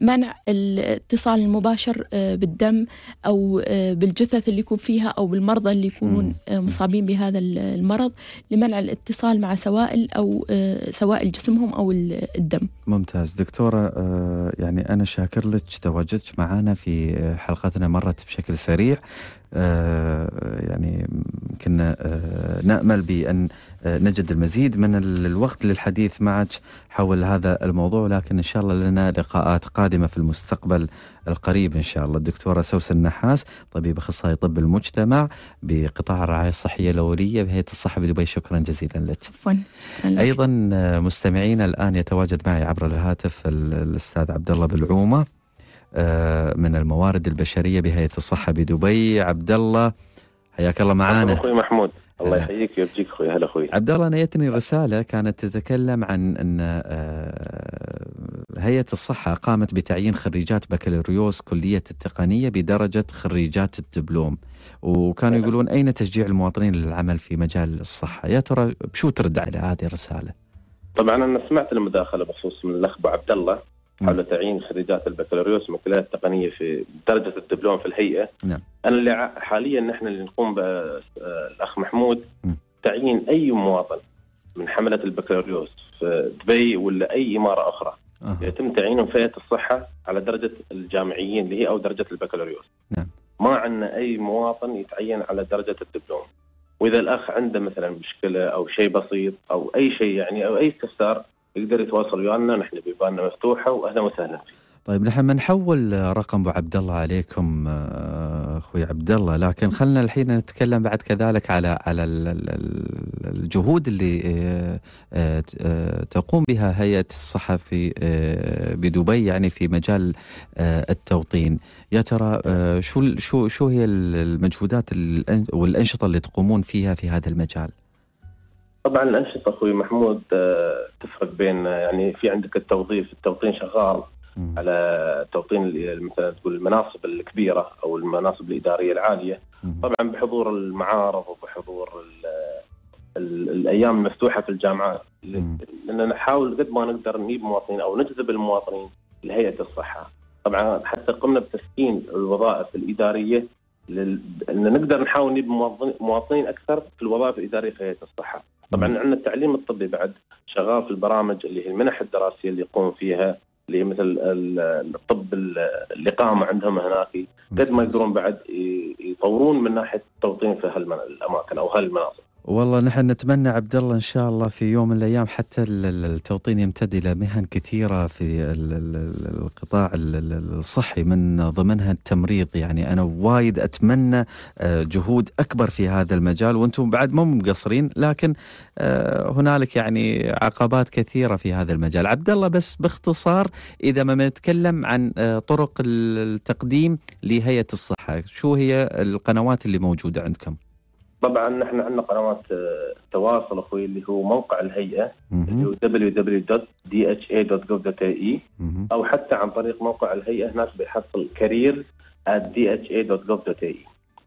منع الاتصال المباشر آه، بالدم او آه، بالجثث اللي يكون فيها او بالمرضى اللي يكونون آه، مصابين بهذا المرض لمنع الاتصال مع سوائل او سوائل جسمهم او الدم. ممتاز دكتوره يعني انا شاكر لك تواجدك معنا في حلقتنا مرت بشكل سريع آه، يعني كنا آه، نأمل بأن آه، نجد المزيد من الوقت للحديث معك حول هذا الموضوع لكن إن شاء الله لنا لقاءات قادمة في المستقبل القريب إن شاء الله الدكتورة سوسن النحاس طبيب أخصائي طب المجتمع بقطاع الرعاية الصحية الأولية بهيئة الصحة بدبي شكرا جزيلا لك أيضا مستمعينا الآن يتواجد معي عبر الهاتف الأستاذ عبد الله بالعومة آه، من الموارد البشريه بهيئه الصحه بدبي عبد الله حياك الله معانا اخوي محمود الله آه. يحييك ويرجيك اخوي هلا اخوي عبد الله نيتني رساله كانت تتكلم عن ان آه، هيئه الصحه قامت بتعيين خريجات بكالوريوس كليه التقنيه بدرجه خريجات الدبلوم وكانوا يقولون اين تشجيع المواطنين للعمل في مجال الصحه يا ترى بشو ترد على هذه الرساله طبعا انا سمعت المداخله بخصوص من الاخ ابو عبد الله حول تعيين خريجات البكالوريوس والكليات التقنيه في درجه الدبلوم في الهيئه نعم انا اللي حاليا نحن اللي نقوم الاخ محمود تعيين اي مواطن من حمله البكالوريوس في دبي ولا اي اماره اخرى أه. يتم تعيينهم في الصحه على درجه الجامعيين اللي هي او درجه البكالوريوس نعم ما عندنا اي مواطن يتعين على درجه الدبلوم واذا الاخ عنده مثلا مشكله او شيء بسيط او اي شيء يعني او اي استفسار يقدر يتواصل ويانا نحن بيباننا مفتوحه واهلا وسهلا طيب نحن بنحول رقم ابو عبد الله عليكم آه، اخوي عبد الله لكن خلنا الحين نتكلم بعد كذلك على على الجهود اللي آه، آه، تقوم بها هيئه الصحه في بدبي يعني في مجال التوطين يا ترى شو شو شو هي المجهودات والانشطه اللي تقومون فيها في هذا المجال؟ طبعا الانشطه اخوي محمود آه، تفرق بين آه، يعني في عندك التوظيف التوطين شغال على توطين مثلا تقول المناصب الكبيره او المناصب الاداريه العاليه طبعا بحضور المعارض وبحضور الـ الـ الايام المفتوحه في الجامعات لان نحاول قد ما نقدر نجيب مواطنين او نجذب المواطنين لهيئه الصحه طبعا حتى قمنا بتسكين الوظائف الاداريه لل... ان نقدر نحاول نجيب مواطنين اكثر في الوظائف الاداريه في هيئه الصحه طبعا عندنا التعليم الطبي بعد شغال في البرامج اللي هي المنح الدراسيه اللي يقوم فيها اللي مثل الطب اللي قام عندهم هناك قد ما يقدرون بعد يطورون من ناحيه التوطين في هالاماكن او هالمناطق. والله نحن نتمنى عبد الله ان شاء الله في يوم من الايام حتى التوطين يمتد الى مهن كثيره في القطاع الصحي من ضمنها التمريض يعني انا وايد اتمنى آه، جهود اكبر في هذا المجال وانتم بعد مو مقصرين لكن آه، هنالك يعني عقبات كثيره في هذا المجال عبد الله بس باختصار اذا ما نتكلم عن آه، طرق التقديم لهيئه الصحه شو هي القنوات اللي موجوده عندكم طبعا نحن عندنا قنوات آه، تواصل اخوي اللي هو موقع الهيئه اللي هو www.dha.gov.ae او حتى عن طريق موقع الهيئه هناك بيحصل كارير dha.gov.ae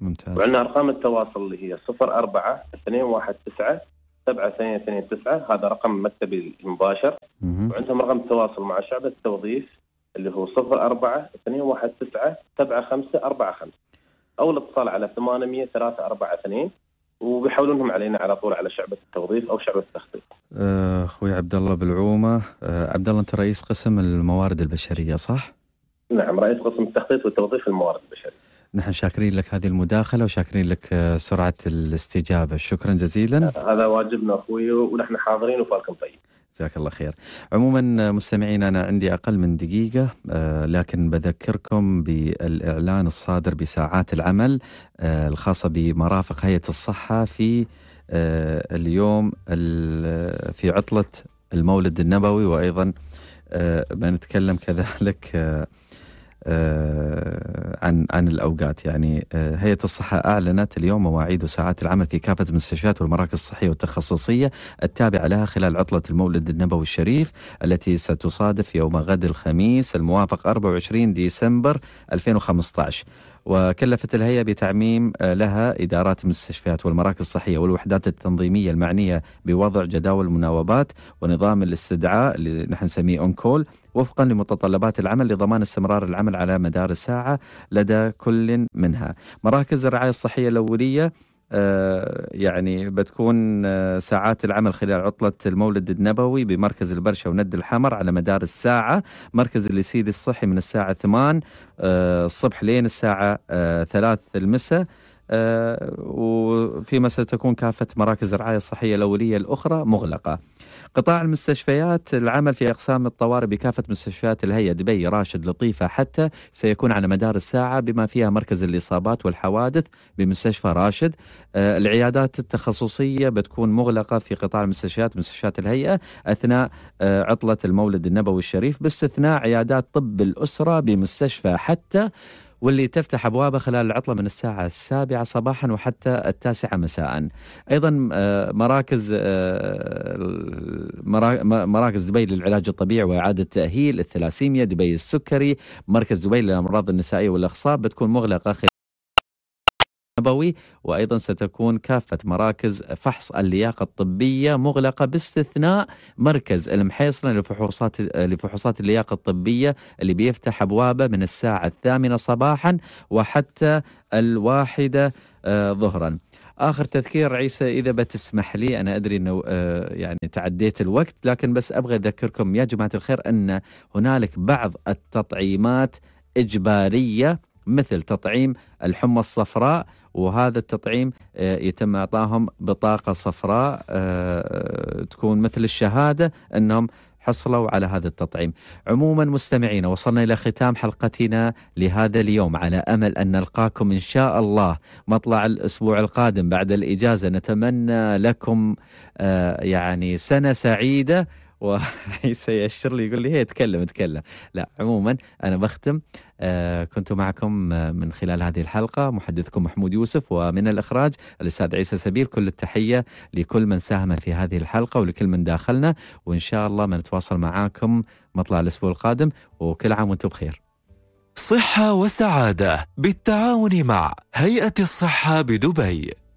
ممتاز وعندنا ارقام التواصل اللي هي 04 219 7229 هذا رقم مكتبي المباشر وعندهم رقم التواصل مع شعبة التوظيف اللي هو 04 219 7545 او الاتصال على 800 342 وبيحولونهم علينا على طول على شعبة التوظيف أو شعبة التخطيط. آه، أخوي عبد الله بالعومة، آه، عبد الله أنت رئيس قسم الموارد البشرية صح؟ نعم رئيس قسم التخطيط والتوظيف الموارد البشرية. نحن شاكرين لك هذه المداخلة وشاكرين لك آه، سرعة الاستجابة، شكرا جزيلا. هذا واجبنا أخوي ونحن حاضرين وفالكم طيب. جزاك الله خير عموما مستمعين أنا عندي أقل من دقيقة آه، لكن بذكركم بالإعلان الصادر بساعات العمل آه، الخاصة بمرافق هيئة الصحة في آه، اليوم في عطلة المولد النبوي وأيضا بنتكلم كذلك آه، عن عن الاوقات يعني آه، هيئه الصحه اعلنت اليوم مواعيد وساعات العمل في كافه المستشفيات والمراكز الصحيه والتخصصيه التابعه لها خلال عطله المولد النبوي الشريف التي ستصادف يوم غد الخميس الموافق 24 ديسمبر 2015 وكلفت الهيئة بتعميم آه، لها إدارات المستشفيات والمراكز الصحية والوحدات التنظيمية المعنية بوضع جداول المناوبات ونظام الاستدعاء اللي نحن نسميه أونكول وفقا لمتطلبات العمل لضمان استمرار العمل على مدار الساعة لدى كل منها مراكز الرعاية الصحية الأولية آه، يعني بتكون آه، ساعات العمل خلال عطلة المولد النبوي بمركز البرشة وند الحمر على مدار الساعة مركز اليسيل الصحي من الساعة 8 آه، الصبح لين الساعة 3 المساء وفيما ستكون كافة مراكز الرعاية الصحية الأولية الأخرى مغلقة قطاع المستشفيات العمل في أقسام الطوارئ بكافة مستشفيات الهيئة دبي راشد لطيفة حتى سيكون على مدار الساعة بما فيها مركز الإصابات والحوادث بمستشفى راشد آه، العيادات التخصصية بتكون مغلقة في قطاع المستشفيات مستشفيات الهيئة أثناء آه، عطلة المولد النبوي الشريف باستثناء عيادات طب الأسرة بمستشفى حتى واللي تفتح أبوابها خلال العطلة من الساعة السابعة صباحا وحتى التاسعة مساء أيضا آه، مراكز آه، مراكز دبي للعلاج الطبيعي وإعادة تأهيل الثلاسيميا دبي السكري مركز دبي للأمراض النسائية والأخصاب بتكون مغلقة النبوي وأيضا ستكون كافة مراكز فحص اللياقة الطبية مغلقة باستثناء مركز المحيصنة لفحوصات لفحوصات اللياقة الطبية اللي بيفتح أبوابه من الساعة الثامنة صباحا وحتى الواحدة آه، ظهرا اخر تذكير عيسى اذا بتسمح لي انا ادري انه آه، يعني تعديت الوقت لكن بس ابغى اذكركم يا جماعه الخير ان هنالك بعض التطعيمات اجباريه مثل تطعيم الحمى الصفراء وهذا التطعيم آه، يتم اعطائهم بطاقه صفراء آه، تكون مثل الشهاده انهم حصلوا على هذا التطعيم. عموما مستمعينا وصلنا الى ختام حلقتنا لهذا اليوم على امل ان نلقاكم ان شاء الله مطلع الاسبوع القادم بعد الاجازه نتمنى لكم آه، يعني سنه سعيده وعيسى يأشر لي يقول لي هي تكلم تكلم لا عموما انا بختم آه، كنت معكم آه، من خلال هذه الحلقة محدثكم محمود يوسف ومن الإخراج الأستاذ عيسى سبيل كل التحية لكل من ساهم في هذه الحلقة ولكل من داخلنا وإن شاء الله ما نتواصل معاكم مطلع الأسبوع القادم وكل عام وأنتم بخير صحة وسعادة بالتعاون مع هيئة الصحة بدبي